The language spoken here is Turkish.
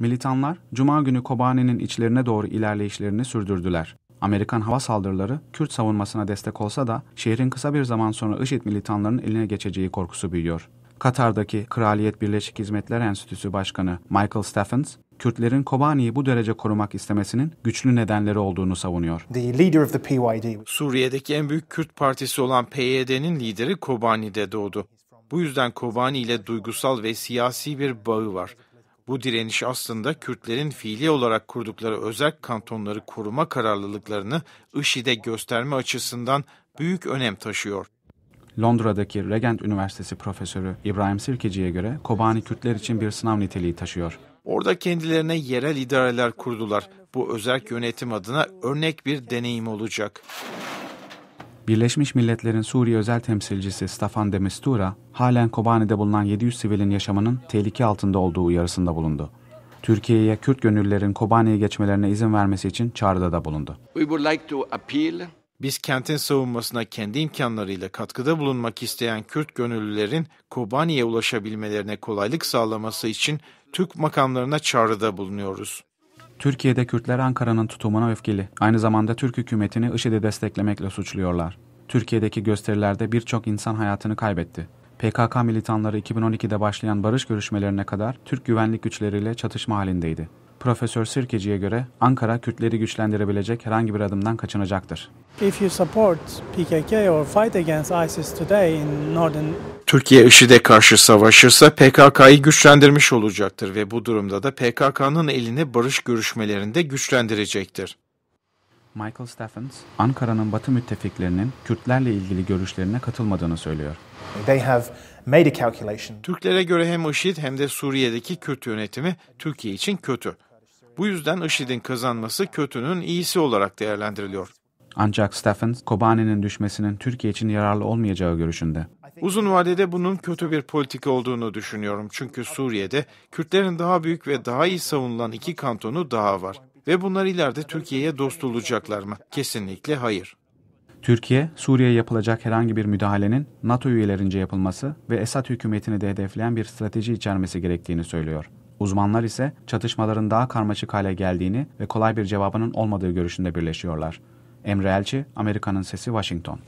Militanlar, Cuma günü Kobani'nin içlerine doğru ilerleyişlerini sürdürdüler. Amerikan hava saldırıları Kürt savunmasına destek olsa da şehrin kısa bir zaman sonra IŞİD militanlarının eline geçeceği korkusu büyüyor. Katar'daki Kraliyet Birleşik Hizmetler Enstitüsü Başkanı Michael Stephens, Kürtlerin Kobani'yi bu derece korumak istemesinin güçlü nedenleri olduğunu savunuyor. Suriye'deki en büyük Kürt partisi olan PYD'nin lideri Kobani'de doğdu. Bu yüzden Kobani ile duygusal ve siyasi bir bağı var. Bu direniş aslında Kürtlerin fiili olarak kurdukları özel kantonları koruma kararlılıklarını IŞİD'e gösterme açısından büyük önem taşıyor. Londra'daki Regent Üniversitesi profesörü İbrahim Sirkeci'ye göre Kobani Kürtler için bir sınav niteliği taşıyor. Orada kendilerine yerel idareler kurdular. Bu özel yönetim adına örnek bir deneyim olacak. Birleşmiş Milletler'in Suriye özel temsilcisi Staffan de Mistura, halen Kobani'de bulunan 700 sivilin yaşamının tehlike altında olduğu uyarısında bulundu. Türkiye'ye Kürt gönüllülerin Kobani'ye geçmelerine izin vermesi için çağrıda da bulundu. Biz kentin savunmasına kendi imkanlarıyla katkıda bulunmak isteyen Kürt gönüllülerin Kobani'ye ulaşabilmelerine kolaylık sağlaması için Türk makamlarına çağrıda bulunuyoruz. Türkiye'de Kürtler Ankara'nın tutumuna öfkeli. Aynı zamanda Türk hükümetini IŞİD'i desteklemekle suçluyorlar. Türkiye'deki gösterilerde birçok insan hayatını kaybetti. PKK militanları 2012'de başlayan barış görüşmelerine kadar Türk güvenlik güçleriyle çatışma halindeydi. Profesör Sirkeci'ye göre Ankara Kürtleri güçlendirebilecek herhangi bir adımdan kaçınacaktır. If you support PKK or fight against ISIS today in northern Türkiye IŞİD'e karşı savaşırsa PKK'yı güçlendirmiş olacaktır ve bu durumda da PKK'nın elini barış görüşmelerinde güçlendirecektir. Michael Stephens, Ankara'nın Batı müttefiklerinin Kürtlerle ilgili görüşlerine katılmadığını söylüyor. They have made a calculation. Türklere göre hem IŞİD hem de Suriye'deki Kürt yönetimi Türkiye için kötü. Bu yüzden IŞİD'in kazanması kötünün iyisi olarak değerlendiriliyor. Ancak Stephens, Kobani'nin düşmesinin Türkiye için yararlı olmayacağı görüşünde. Uzun vadede bunun kötü bir politik olduğunu düşünüyorum. Çünkü Suriye'de Kürtlerin daha büyük ve daha iyi savunulan iki kantonu daha var. Ve bunlar ileride Türkiye'ye dost olacaklar mı? Kesinlikle hayır. Türkiye, Suriye'ye yapılacak herhangi bir müdahalenin NATO üyelerince yapılması ve Esad hükümetini de hedefleyen bir strateji içermesi gerektiğini söylüyor. Uzmanlar ise çatışmaların daha karmaşık hale geldiğini ve kolay bir cevabının olmadığı görüşünde birleşiyorlar. Emre Elçi, Amerika'nın Sesi, Washington.